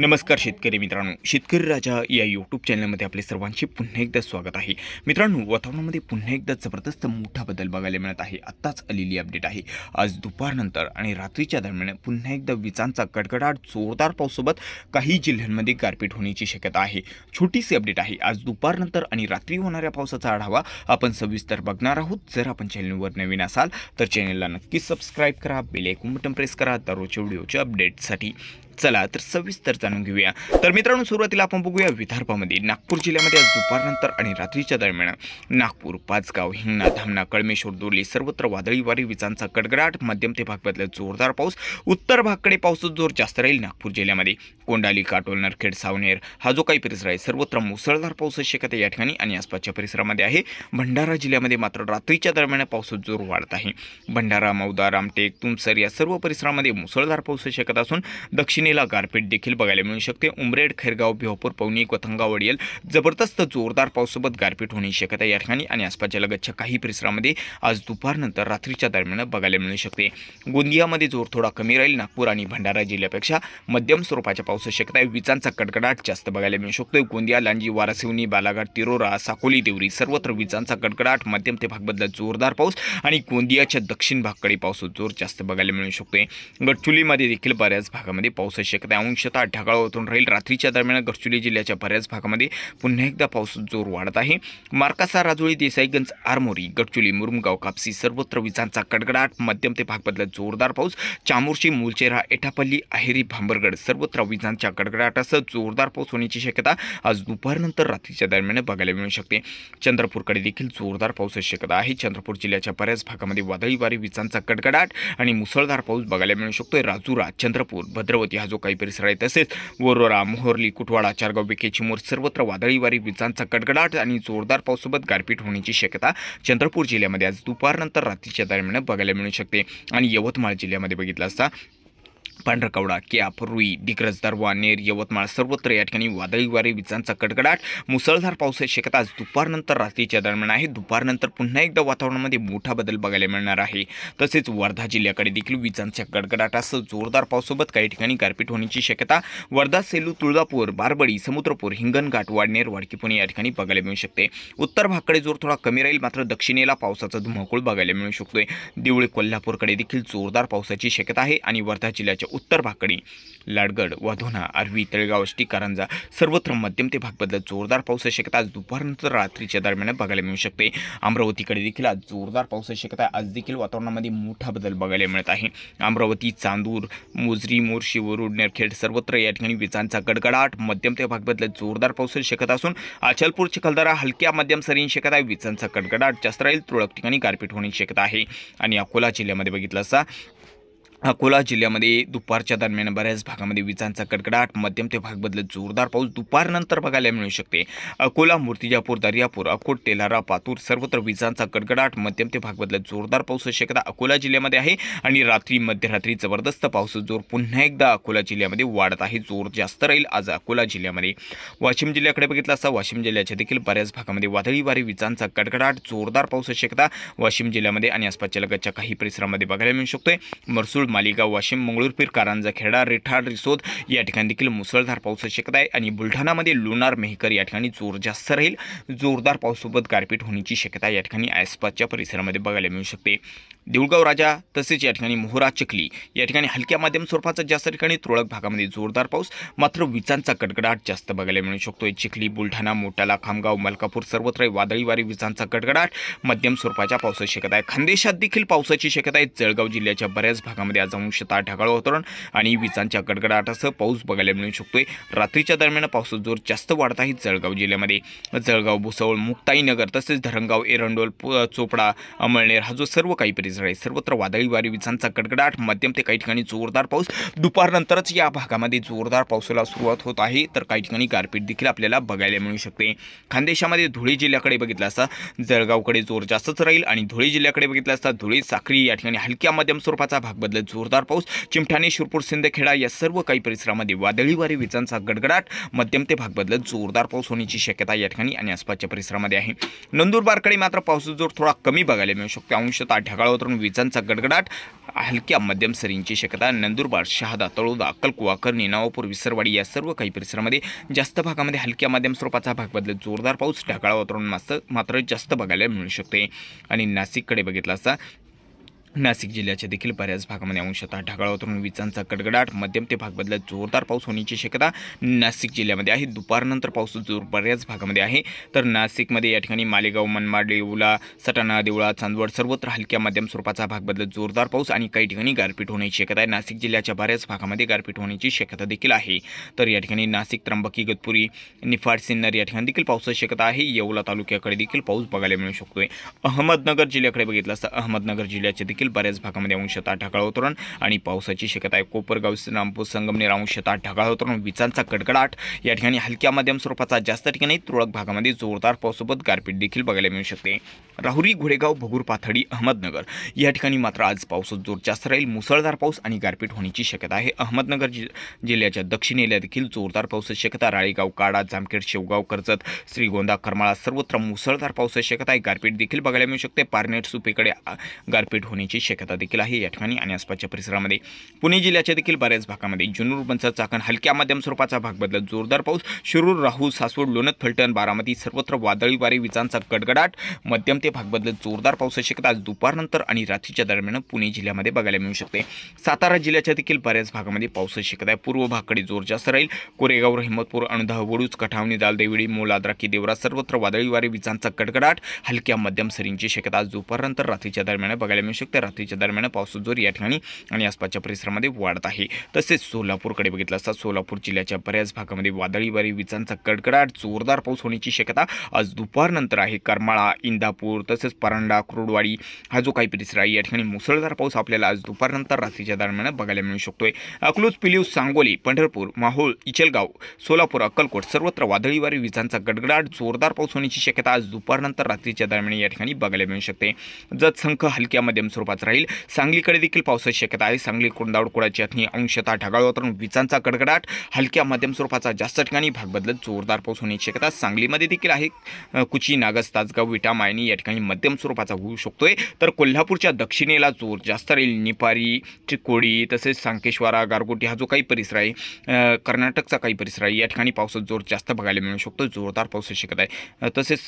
नमस्कार शेतकरी मित्रांनो शेतकरी राजा या यूट्यूब चॅनलमध्ये आपले सर्वांचे पुन्हा एकदा स्वागत आहे मित्रांनो वातावरणामध्ये पुन्हा एकदा जबरदस्त मोठा बदल बघायला मिळत आहे आत्ताच आलेली अपडेट आहे आज दुपारनंतर आणि रात्रीच्या दरम्यान पुन्हा एकदा विजांचा कडकडाट जोरदार पावसोबत काही जिल्ह्यांमध्ये गारपीट होण्याची शक्यता आहे छोटीशी अपडेट आहे आज दुपारनंतर आणि रात्री होणाऱ्या पावसाचा आढावा आपण सविस्तर बघणार आहोत जर आपण चॅनलवर नवीन असाल तर चॅनलला नक्की सबस्क्राईब करा बेल बटन प्रेस करा दररोजच्या व्हिडिओच्या अपडेटसाठी चला तर सविस्तर जाणून घेऊया तर मित्रांनो सुरुवातीला आपण बघूया विदर्भामध्ये नागपूर जिल्ह्यामध्ये आज दुपारनंतर आणि रात्रीच्या दरम्यान नागपूर पाचगाव हिंगणा धामणा कळमेश्वर दोरली सर्वत्र वादळी वारी विजांचा कडकडाट मध्यम ते भागातला जोरदार पाऊस उत्तर भागकडे पावसाचा जोर जास्त राहील नागपूर जिल्ह्यामध्ये कोंडाली काटोल नरखेड सावनेर हा जो काही परिसर आहे सर्वत्र मुसळधार पाऊस शक्यता या ठिकाणी आणि आसपासच्या परिसरामध्ये आहे भंडारा जिल्ह्यामध्ये मात्र रात्रीच्या दरम्यान पावसात जोर वाढत आहे भंडारा मौदा रामटेक तुमसर या सर्व परिसरामध्ये मुसळधार पाऊस शक्यता असून दक्षिण दक्षिणेला गारपीट देखील बघायला मिळू शकते उमरेड खैरगाव भिहोपूर पवनी कोथंगा वडियल जबरदस्त जोरदार पावसासोबत गारपीट होण्याची शक्यता या ठिकाणी आणि आसपासच्या लगतच्या काही परिसरामध्ये आज दुपारनंतर रात्रीच्या दरम्यान बघायला मिळू शकते गोंदियामध्ये जोर थोडा कमी राहील नागपूर आणि भंडारा जिल्ह्यापेक्षा मध्यम स्वरूपाच्या पावसाची शक्यता आहे विजांचा कडकडाट जास्त बघायला मिळू शकतो गोंदिया लांजी वारासिवनी बालाघाट तिरोरा साकोली देवरी सर्वत्र विजांचा कडकडाट मध्यम ते भागबद्दल जोरदार पाऊस आणि गोंदियाच्या दक्षिण भागकडे पाऊस जोर जास्त बघायला मिळू शकतो गडचुलीमध्ये देखील बऱ्याच भागामध्ये पाऊस पावसाची शक्यता अंशतः ढगाळ होतून राहील रात्रीच्या दरम्यान गडचिरोली जिल्ह्याच्या बऱ्याच भागामध्ये पुन्हा एकदा पाऊस जोर वाढत आहे मार्कासा राजोळी देसाईगंज आरमोरी गडचिरोली मुरुमगाव कापसी सर्वत्र विजांचा कडकडाट मध्यम ते भाग बदलत जोरदार पाऊस चामोर्शी मुलचेरा एटापल्ली अहेरी भांबरगड सर्वत्र विजांच्या कडकडाटासह जोरदार पाऊस होण्याची शक्यता आज दुपारनंतर रात्रीच्या दरम्यान बघायला मिळू शकते चंद्रपूरकडे देखील जोरदार पाऊसची शक्यता आहे चंद्रपूर जिल्ह्याच्या बऱ्याच भागामध्ये वादळी वारी विजांचा कडकडाट आणि मुसळधार पाऊस बघायला मिळू शकतो राजुरा चंद्रपूर भद्रवती हा जो काही परिसर आहे तसेच वरोरा मोहरली कुटवाडा चारगाव बिके चिमूर सर्वत्र वादळी वारी विजांचा कडकडाट आणि जोरदार पावसासोबत गारपीट होण्याची शक्यता चंद्रपूर जिल्ह्यामध्ये आज दुपारनंतर रात्रीच्या दरम्यान बघायला मिळू शकते आणि यवतमाळ जिल्ह्यामध्ये बघितलं असता पांढरकवडा केप रुई दिग्रज दरवा नेर यवतमाळ सर्वत्र या ठिकाणी वादळी वारे विजांचा कडकडाट मुसळधार पावसाची शक्यता आज दुपारनंतर रात्रीच्या दरम्यान आहे दुपारनंतर पुन्हा एकदा वातावरणामध्ये मोठा बदल बघायला मिळणार आहे तसेच वर्धा जिल्ह्याकडे देखील विजांच्या कडकडाटासह जोरदार पावसासोबत काही ठिकाणी गारपीट होण्याची शक्यता वर्धा सेलू तुळजापूर बारबडी समुद्रपूर हिंगणघाट वाडनेर वाडकी पुणे या ठिकाणी बघायला मिळू शकते उत्तर भागकडे जोर थोडा कमी राहील मात्र दक्षिणेला पावसाचा धुमाकूळ बघायला मिळू शकतोय देवळे कोल्हापूरकडे देखील जोरदार पावसाची शक्यता आहे आणि वर्धा जिल्ह्याच्या उत्तर भाकडी लाडगड वाधोना आर्वी तळेगाव आष्टी कारंजा सर्वत्र मध्यम ते भाग बदलत जोरदार पाऊस शक्यता आज दुपारनंतर रात्रीच्या दरम्यान बघायला मिळू शकते अमरावतीकडे देखील आज जोरदार पाऊस शक्यता आज देखील वातावरणामध्ये मोठा बदल बघायला मिळत आहे अमरावती चांदूर मुजरी मोर्शी वरुड नेरखेड सर्वत्र या ठिकाणी विजांचा गडगडाट मध्यम ते भाग बदलत जोरदार पाऊस शक्यता असून अचलपूर चिखलदरा हलक्या मध्यम सरींची शक्यता आहे विजांचा गडगडाट जास्त राहील तुरळक ठिकाणी गारपीट होण्याची शक्यता आहे आणि अकोला जिल्ह्यामध्ये बघितलं असता अकोला जिल्ह्यामध्ये दुपारच्या दरम्यान बऱ्याच भागामध्ये विजांचा कडकडाट मध्यम ते भाग बदलत जोरदार पाऊस दुपारनंतर बघायला मिळू शकते अकोला मूर्तिजापूर दर्यापूर अकोट तेलारा पातूर सर्वत्र विजांचा कडकडाट मध्यम ते भाग बदलत जोरदार पाऊस शक्यता अकोला जिल्ह्यामध्ये आहे आणि रात्री मध्यरात्री जबरदस्त पाऊस जोर पुन्हा एकदा अकोला जिल्ह्यामध्ये वाढत आहे जोर जास्त राहील आज अकोला जिल्ह्यामध्ये वाशिम जिल्ह्याकडे बघितलं असता वाशिम जिल्ह्याच्या देखील बऱ्याच भागामध्ये वादळी वारी विजांचा कडकडाट जोरदार पाऊस शक्यता वाशिम जिल्ह्यामध्ये आणि आसपासच्या लगतच्या काही परिसरामध्ये बघायला मिळू शकतोय मरसूळ मालिका वाशिम मंगळूरपीर कारंजा खेडा रिठाड रिसोद या ठिकाणी देखील मुसळधार पाऊस शक्यता आहे आणि बुलढाणामध्ये लोणार मेहकर या ठिकाणी जोर जास्त राहील जोरदार पावसासोबत गारपीट होण्याची शक्यता या ठिकाणी आसपासच्या परिसरामध्ये बघायला मिळू शकते देऊळगाव राजा तसेच या ठिकाणी मोहरा चकली या ठिकाणी हलक्या मध्यम स्वरूपाचा जास्त ठिकाणी तुरळक भागामध्ये जोरदार पाऊस मात्र विजांचा कडकडाट जास्त बघायला मिळू शकतो चिखली बुलढाणा मोटाला खामगाव मलकापूर सर्वत्र वादळी वारी विजांचा कडकडाट मध्यम स्वरूपाच्या पावसाची शक्यता आहे खानदेशात देखील पावसाची शक्यता आहे जळगाव जिल्ह्याच्या बऱ्याच भागामध्ये जाऊन शेतात ढगाळ वातावरण आणि विजांच्या गडगडाटासह पाऊस बघायला मिळू शकतोय रात्रीच्या दरम्यान पावसाचा जोर जास्त वाढत आहे जळगाव जिल्ह्यामध्ये जळगाव भुसावळ मुक्ताईनगर तसेच धरणगाव एरंडोल चोपडा अमळनेर हा जो सर्व काही परिसर आहे सर्वत्र वादळी वारी विजांचा गडगडाट मध्यम ते काही ठिकाणी जोरदार पाऊस दुपारनंतरच या भागामध्ये जोरदार पावसाला सुरुवात होत आहे तर काही ठिकाणी गारपीट देखील आपल्याला बघायला मिळू शकते खानदेशामध्ये धुळे जिल्ह्याकडे बघितलं असता जळगावकडे जोर जास्तच राहील आणि धुळे जिल्ह्याकडे बघितलं असता धुळे साखरी या ठिकाणी हलक्या मध्यम स्वरूपाचा भाग बदलत जोरदार पाऊस चिमठाणे शिरपूर सिंदखेडा या सर्व काही परिसरामध्ये वादळी वारे विजांचा गडगडाट मध्यम ते भाग बदलत जोरदार पाऊस होण्याची शक्यता या ठिकाणी आणि आसपासच्या परिसरामध्ये आहे नंदुरबारकडे मात्र पावसाचा जोर थोडा कमी बघायला मिळू शकतो अंशतः ढगाळावरून विजांचा गडगडाट हलक्या मध्यम सरींची शक्यता नंदुरबार शहादा तळोदा अक्कलकुवा करणी नवापूर विसरवाडी या सर्व काही परिसरामध्ये जास्त भागामध्ये हलक्या मध्यम स्वरूपाचा भाग बदलत जोरदार पाऊस ढगाळा वातावरण मात्र जास्त बघायला मिळू शकते आणि नाशिककडे बघितला असता नाशिक जिल्ह्याच्या देखील बऱ्याच भागामध्ये अंशतः ढगाळ वातावरण विजांचा कडकडाट मध्यम ते भाग बदलत जोरदार पाऊस होण्याची शक्यता नाशिक जिल्ह्यामध्ये आहे दुपारनंतर पाऊस जोर बऱ्याच भागामध्ये आहे तर नाशिकमध्ये या ठिकाणी मालेगाव मनमाड देऊला सटाणा देवळा चांदवड सर्वत्र हलक्या मध्यम स्वरूपाचा भाग बदलत जोरदार पाऊस आणि काही ठिकाणी गारपीट होण्याची शक्यता आहे नाशिक जिल्ह्याच्या बऱ्याच भागामध्ये गारपीट होण्याची शक्यता देखील आहे तर या ठिकाणी नाशिक त्र्यंबकी गतपुरी निफाड सिन्नर या ठिकाणी देखील पावसाची शक्यता आहे येवला तालुक्याकडे देखील पाऊस बघायला मिळू शकतोय अहमदनगर जिल्ह्याकडे बघितलं असता अहमदनगर जिल्ह्याचे देखील देखील बऱ्याच भागामध्ये अंशतः ढगाळ उतरण आणि पावसाची शक्यता आहे कोपरगाव श्रीरामपूर संगमनेर अंशतः ढगाळ उतरण विजांचा कडकडाट या ठिकाणी हलक्या मध्यम स्वरूपाचा जास्त ठिकाणी तुरळक भागामध्ये जोरदार पावसोबत गारपीट देखील बघायला मिळू शकते राहुरी घोडेगाव भगूर पाथडी अहमदनगर या ठिकाणी मात्र आज पाऊस जोर जास्त राहील मुसळधार पाऊस आणि गारपीट होण्याची शक्यता आहे अहमदनगर जि जिल्ह्याच्या दक्षिणेला देखील जोरदार पावसाची शक्यता राळेगाव काडा जामखेड शेवगाव कर्जत श्रीगोंदा करमाळा सर्वत्र मुसळधार पावसाची शक्यता आहे गारपीट देखील बघायला मिळू शकते पारनेर सुपेकडे गारपीट होण्याची पावसाची शक्यता देखील आहे या ठिकाणी आणि आसपासच्या परिसरामध्ये पुणे जिल्ह्याच्या देखील बऱ्याच भागामध्ये जुनूर पंचा चाकण हलक्या मध्यम स्वरूपाचा भाग बदलत जोरदार पाऊस शिरूर राहू सासवड लोणत फलटण बारामती सर्वत्र वादळी वारे विजांचा गडगडाट मध्यम ते भाग बदलत जोरदार पाऊस शक्यता आज दुपारनंतर आणि रात्रीच्या दरम्यान पुणे जिल्ह्यामध्ये बघायला मिळू शकते सातारा जिल्ह्याच्या देखील बऱ्याच भागामध्ये पाऊस शक्यता आहे पूर्व भागकडे जोर जास्त राहील कोरेगाव हिंमतपूर अणधाव वडूज कठावणी दालदेवडी मोलाद्राकी देवरा सर्वत्र वादळी वारे विजांचा कडकडाट हलक्या मध्यम सरींची शक्यता आज दुपारनंतर रात्रीच्या दरम्यान बघायला मिळू शकते रात्रीच्या दरम्यान पावसाचा जोर या ठिकाणी आणि आसपासच्या परिसरामध्ये वाढत आहे तसेच सोलापूरकडे बघितलं असता सोलापूर जिल्ह्याच्या बऱ्याच भागामध्ये वादळी वारी विजांचा कडकडाट जोरदार पाऊस होण्याची शक्यता आज दुपारनंतर आहे करमाळा इंदापूर तसेच परांडा कुरुडवाडी हा जो काही परिसर आहे या ठिकाणी मुसळधार पाऊस आपल्याला आज दुपारनंतर रात्रीच्या दरम्यान बघायला मिळू शकतोय अकलूज पिलीव सांगोली पंढरपूर माहोळ इचलगाव सोलापूर अक्कलकोट सर्वत्र वादळी वारी विजांचा गडगडाट जोरदार पाऊस होण्याची शक्यता आज दुपारनंतर रात्रीच्या दरम्यान या ठिकाणी बघायला मिळू शकते जत संख हलक्या मध्यम स्वरूपात स्वरूपात राहील सांगलीकडे देखील पावसाची शक्यता आहे सांगली कोंडावड कोडाची अथनी अंशता ढगाळ वातावरण विजांचा कडकडाट हलक्या मध्यम स्वरूपाचा जास्त ठिकाणी भाग बदलत जोरदार पाऊस होण्याची शक्यता सांगलीमध्ये देखील आहे कुची नागस तासगाव विटा मायनी या ठिकाणी मध्यम स्वरूपाचा होऊ शकतोय तर कोल्हापूरच्या दक्षिणेला जोर जास्त राहील निपारी चिकोडी तसेच सांकेश्वरा गारगोटी हा जो काही परिसर आहे कर्नाटकचा काही परिसर आहे या ठिकाणी पावसात जोर जास्त बघायला मिळू शकतो जोरदार पावसाची शक्यता आहे तसेच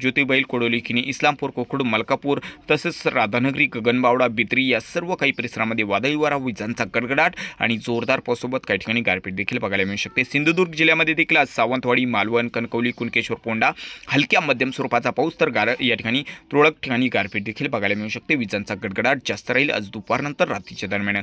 ज्योतिबाईल कोडोली किनी इस्लामपूर कोकड मलकापूर तसेच राधानगरी गगनबाव वावडा बित्री या सर्व काही परिसरामध्ये वादळी वारा विजांचा गडगडाट आणि जोरदार पावसोबत काही ठिकाणी गारपीट देखील बघायला मिळू शकते सिंधुदुर्ग जिल्ह्यामध्ये देखील आज सावंतवाडी मालवण कणकवली कुणकेश्वर पोंडा हलक्या मध्यम स्वरूपाचा पाऊस तर गार या ठिकाणी तुरळक ठिकाणी गारपीट देखील बघायला मिळू शकते विजांचा गडगडाट जास्त राहील आज दुपारनंतर रात्रीच्या दरम्यान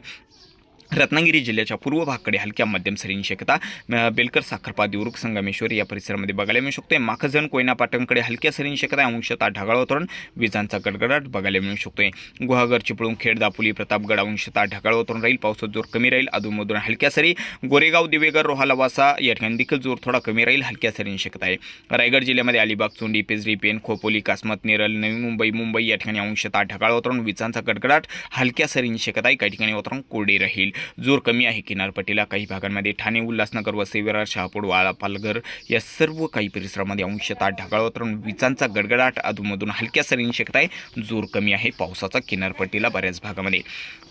रत्नागिरी जिल्ह्याच्या पूर्व भागकडे हलक्या मध्यम सरींची शक्यता बेलकर साखरपा देवरुख संगमेश्वर या परिसरामध्ये बघायला मिळू शकतोय माखजण कोयना पाटणकडे हलक्या सरींची शक्यता अंशतः ढगाळ वातावरण विजांचा गडगडाट बघायला मिळू शकतोय गुहागर चिपळूण खेड दापोली प्रतापगड अंशतः ढगाळ वातावरण राहील पावसात जोर कमी राहील अधूनमधून हलक्या सरी गोरेगाव दिवेगर रोहाला वासा या ठिकाणी देखील जोर थोडा कमी राहील हलक्या सरींची शक्यता आहे रायगड जिल्ह्यामध्ये अलिबाग चोंडी पेजरी पेन खोपोली कासमत नेरल नवी मुंबई मुंबई या ठिकाणी अंशतः ढगाळ वातावरण विजांचा गडगडाट हलक्या सरींची शक्यता आहे काही ठिकाणी वातावरण कोरडे राहील जोर कमी आहे किनारपट्टीला काही भागांमध्ये ठाणे उल्हासनगर व विरार शहापूर वाळा पालघर या सर्व काही परिसरामध्ये अंशतः ढगाळ वातावरण विजांचा गडगडाट अधूनमधून हलक्या सरी शकत आहे जोर कमी आहे पावसाचा किनारपट्टीला बऱ्याच भागामध्ये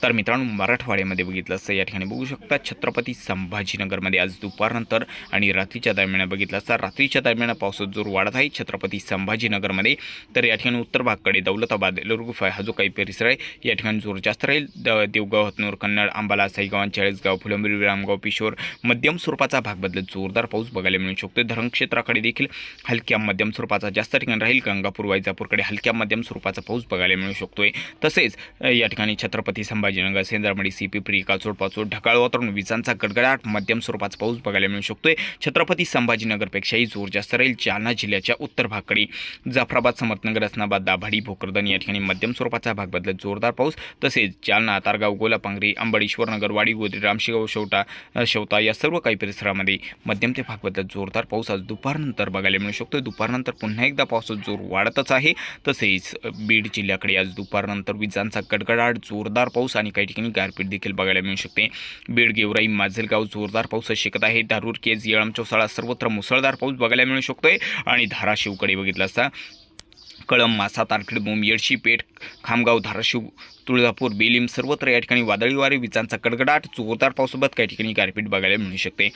तर मित्रांनो मराठवाड्यामध्ये बघितलं असतं या ठिकाणी बघू शकता छत्रपती संभाजीनगरमध्ये आज दुपारनंतर आणि रात्रीच्या दरम्यान बघितलं असता रात्रीच्या दरम्यान पावसात जोर वाढत आहे छत्रपती संभाजीनगरमध्ये तर या ठिकाणी उत्तर भागकडे दौलताबाद लुरगुफा हा जो काही परिसर आहे या ठिकाणी जोर जास्त राहील द देवगाव हतनूर कन्नड अंबाला सहीगाव चाळीसगाव फुलंबरी रामगाव पिशोर मध्यम स्वरूपाचा भाग बदलत जोरदार पाऊस बघायला मिळू शकतो धरण क्षेत्राकडे देखील हलक्या मध्यम स्वरूपाचा जास्त ठिकाणी राहील गंगापूर वैजापूरकडे हलक्या मध्यम स्वरूपाचा पाऊस बघायला मिळू शकतोय तसेच या ठिकाणी छत्रपती संभाजीनगर सेंद्रमडी सीपी प्री काचोड पाचोड ढकाळ वातावरण विजांचा गडगडाट मध्यम स्वरूपाचा पाऊस बघायला मिळू शकतोय छत्रपती संभाजीनगरपेक्षाही जोर जास्त राहील जालना जिल्ह्याच्या उत्तर भागकडे जाफराबाद समर्थनगर असनाबाद दाभाडी भोकरदन या ठिकाणी मध्यम स्वरूपाचा भाग बदलत जोरदार पाऊस तसेच जालना तारगाव गोलापांगरी आंबडेश्वर नगर वाडी गोदरी रामशेगाव शेवटा शेवता या सर्व काही परिसरामध्ये मध्यम ते भागवतात जोरदार पाऊस आज दुपारनंतर बघायला मिळू शकतो दुपारनंतर पुन्हा एकदा पावसाचा जोर वाढतच आहे तसेच बीड जिल्ह्याकडे आज दुपारनंतर विजांचा कडकडाट जोरदार पाऊस आणि काही ठिकाणी गारपीट देखील बघायला मिळू शकते बीड गेवराई माझलगाव जोरदार पाऊस शिकत आहे दारूर केज येळम चौसाळा सर्वत्र मुसळधार पाऊस बघायला मिळू शकतोय आणि धाराशिवकडे बघितलं असता कळम मासा तारखेड बोम येडशी पेठ खामगाव धाराशिव तुळजापूर बेलीम सर्वत्र या ठिकाणी वादळी वारे विजांचा कडकडाट जोरदार पावसोबत काही ठिकाणी गारपीट बघायला मिळू शकते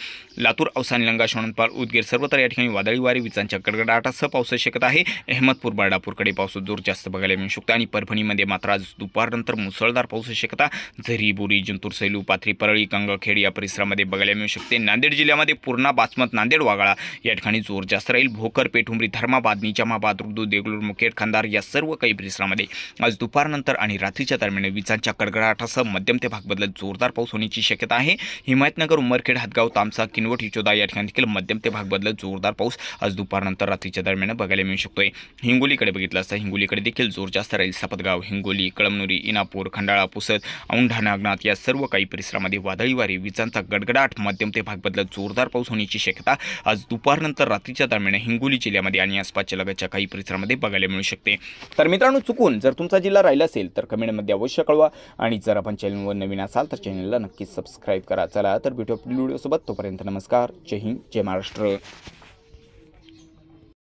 लातूर अवसा लंगा शोणपाल उदगीर सर्वत्र या ठिकाणी वादळी वारे विजांच्या कडकडाटासह पाऊस शक्यता आहे अहमदपूर बाळापूरकडे पाऊस जोर जास्त बघायला मिळू शकतो आणि परभणीमध्ये मात्र आज दुपारनंतर मुसळधार पाऊस शक्यता झरी बोरी जिंतूर सैलू पाथरी परळी गंगाखेड या परिसरामध्ये बघायला मिळू शकते नांदेड जिल्ह्यामध्ये पूर्णा बासमत नांदेड वागाळा या ठिकाणी जोर जास्त राहील भोकर पेठुंबरी धर्माबाद निजामाबाद रुदू देगलूर मुखेड खांदार या सर्व काही परिसरामध्ये आज दुपारनंतर आणि रात्रीच्या दरम्यान विजांच्या कडकडाटासह मध्यम ते भाग बदलत जोरदार पाऊस होण्याची शक्यता आहे हिमायतनगर उमरखेड हातगाव तामसा किनवट हिचोदा या ठिकाणी देखील मध्यम ते भाग बदलत जोरदार पाऊस आज दुपारनंतर रात्रीच्या दरम्यान बघायला मिळू शकतोय हिंगोलीकडे बघितलं असता हिंगोलीकडे देखील जोर जास्त राहील सपतगाव हिंगोली कळमनुरी इनापूर खंडाळा पुसद औंढा नागनाथ या सर्व काही परिसरामध्ये वादळी वारी विजांचा गडगडाट मध्यम ते भाग बदलत जोरदार पाऊस होण्याची शक्यता आज दुपारनंतर रात्रीच्या दरम्यान हिंगोली जिल्ह्यामध्ये आणि आसपासच्या लगतच्या काही परिसरामध्ये बघायला मिळू शकते तर मित्रांनो चुकून जर तुमचा जिल्हा राहिला असेल तर कमेंटमध्ये माहिती अवश्य कळवा आणि जर आपण चॅनलवर नवीन असाल तर चॅनलला नक्कीच सबस्क्राईब करा चला तर भेटू आपल्या व्हिडिओसोबत तोपर्यंत नमस्कार जय हिंद जय महाराष्ट्र